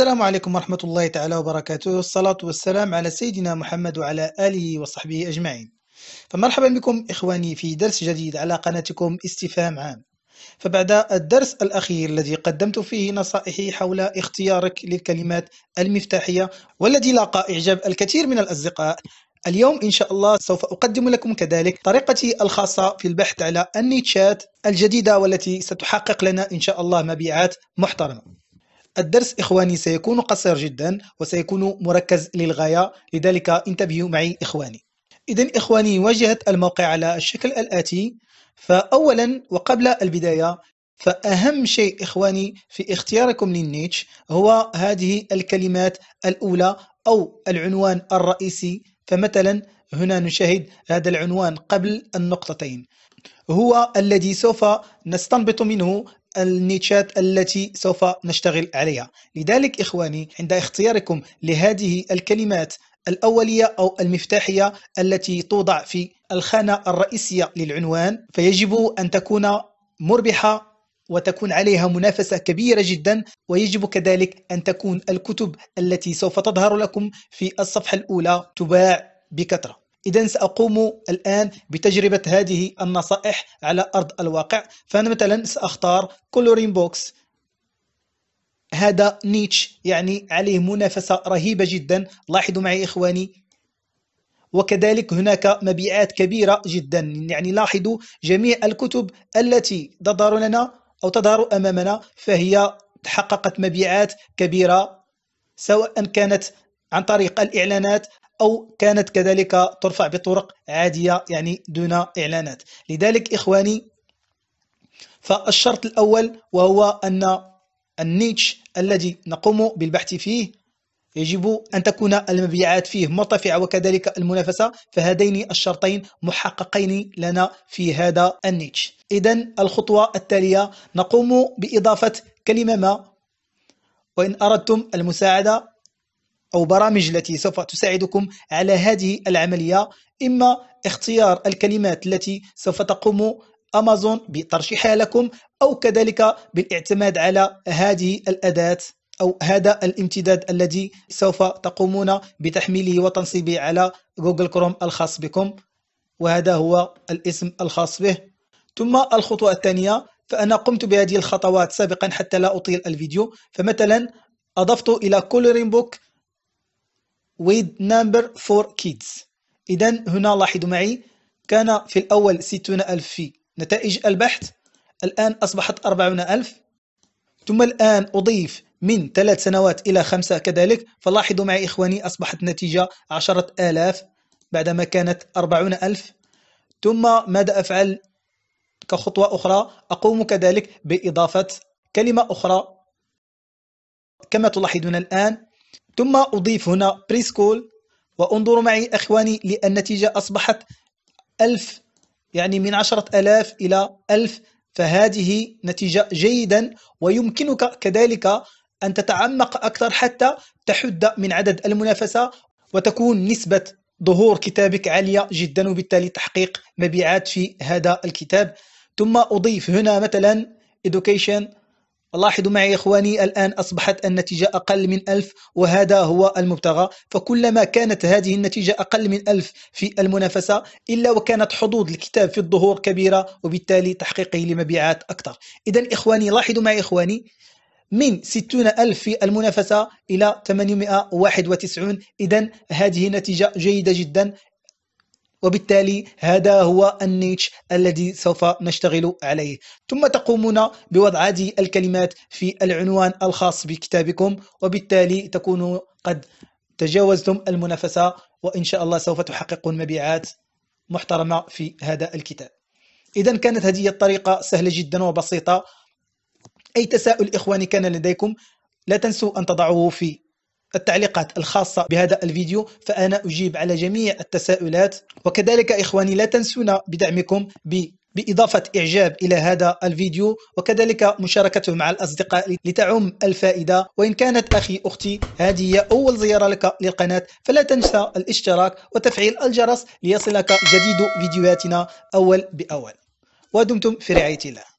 السلام عليكم ورحمة الله تعالى وبركاته الصلاة والسلام على سيدنا محمد وعلى آله وصحبه أجمعين فمرحبا بكم إخواني في درس جديد على قناتكم استفهام عام فبعد الدرس الأخير الذي قدمت فيه نصائحي حول اختيارك للكلمات المفتاحية والذي لاقى إعجاب الكثير من الأصدقاء اليوم إن شاء الله سوف أقدم لكم كذلك طريقتي الخاصة في البحث على النيتشات الجديدة والتي ستحقق لنا إن شاء الله مبيعات محترمة الدرس إخواني سيكون قصير جدا وسيكون مركز للغاية لذلك انتبهوا معي إخواني إذا إخواني واجهة الموقع على الشكل الآتي فأولا وقبل البداية فأهم شيء إخواني في اختياركم للنيتش هو هذه الكلمات الأولى أو العنوان الرئيسي فمثلا هنا نشاهد هذا العنوان قبل النقطتين هو الذي سوف نستنبط منه النيتشات التي سوف نشتغل عليها لذلك إخواني عند اختياركم لهذه الكلمات الأولية أو المفتاحية التي توضع في الخانة الرئيسية للعنوان فيجب أن تكون مربحة وتكون عليها منافسة كبيرة جدا ويجب كذلك أن تكون الكتب التي سوف تظهر لكم في الصفحة الأولى تباع بكثرة إذا سأقوم الآن بتجربة هذه النصائح على أرض الواقع فأنا مثلا سأختار كولورين بوكس هذا نيتش يعني عليه منافسة رهيبة جدا لاحظوا معي إخواني وكذلك هناك مبيعات كبيرة جدا يعني لاحظوا جميع الكتب التي تظهر لنا أو تظهر أمامنا فهي تحققت مبيعات كبيرة سواء كانت عن طريق الإعلانات أو كانت كذلك ترفع بطرق عادية يعني دون إعلانات لذلك إخواني فالشرط الأول وهو أن النيتش الذي نقوم بالبحث فيه يجب أن تكون المبيعات فيه مرتفعة وكذلك المنافسة فهذين الشرطين محققين لنا في هذا النيتش إذا الخطوة التالية نقوم بإضافة كلمة ما وإن أردتم المساعدة أو برامج التي سوف تساعدكم على هذه العملية إما اختيار الكلمات التي سوف تقوم أمازون بترشيحها لكم أو كذلك بالاعتماد على هذه الأداة أو هذا الامتداد الذي سوف تقومون بتحميله وتنصيبه على جوجل كروم الخاص بكم وهذا هو الاسم الخاص به ثم الخطوة الثانية فأنا قمت بهذه الخطوات سابقا حتى لا أطيل الفيديو فمثلا أضفت إلى كل ريمبوك with number for kids إذا هنا لاحظوا معي كان في الأول 60 ألف في نتائج البحث الآن أصبحت 40 ألف ثم الآن أضيف من ثلاث سنوات إلى خمسة كذلك فلاحظوا معي إخواني أصبحت النتيجة عشرة آلاف بعدما كانت أربعون ألف ثم ماذا أفعل كخطوة أخرى أقوم كذلك بإضافة كلمة أخرى كما تلاحظون الآن ثم أضيف هنا بريسكول وانظروا معي أخواني للنتيجة أصبحت ألف يعني من عشرة ألاف إلى ألف فهذه نتيجة جيدا ويمكنك كذلك أن تتعمق أكثر حتى تحد من عدد المنافسة وتكون نسبة ظهور كتابك عالية جدا وبالتالي تحقيق مبيعات في هذا الكتاب ثم أضيف هنا مثلا education لاحظوا معي إخواني الآن أصبحت النتيجة أقل من ألف وهذا هو المبتغى فكلما كانت هذه النتيجة أقل من ألف في المنافسة إلا وكانت حظوظ الكتاب في الظهور كبيرة وبالتالي تحقيقه لمبيعات أكثر إذا إخواني لاحظوا معي إخواني من 60 ألف في المنافسة إلى 891 إذا هذه نتيجة جيدة جدا وبالتالي هذا هو النيتش الذي سوف نشتغل عليه ثم تقومون بوضع هذه الكلمات في العنوان الخاص بكتابكم وبالتالي تكونوا قد تجاوزتم المنافسة وإن شاء الله سوف تحققون مبيعات محترمة في هذا الكتاب إذا كانت هذه الطريقة سهلة جدا وبسيطة أي تساؤل إخواني كان لديكم لا تنسوا أن تضعوه في التعليقات الخاصة بهذا الفيديو فأنا أجيب على جميع التساؤلات وكذلك إخواني لا تنسونا بدعمكم ب بإضافة إعجاب إلى هذا الفيديو وكذلك مشاركته مع الأصدقاء لتعم الفائدة وإن كانت أخي أختي هذه هي أول زيارة لك للقناة فلا تنسى الاشتراك وتفعيل الجرس ليصلك جديد فيديوهاتنا أول بأول ودمتم في رعاية الله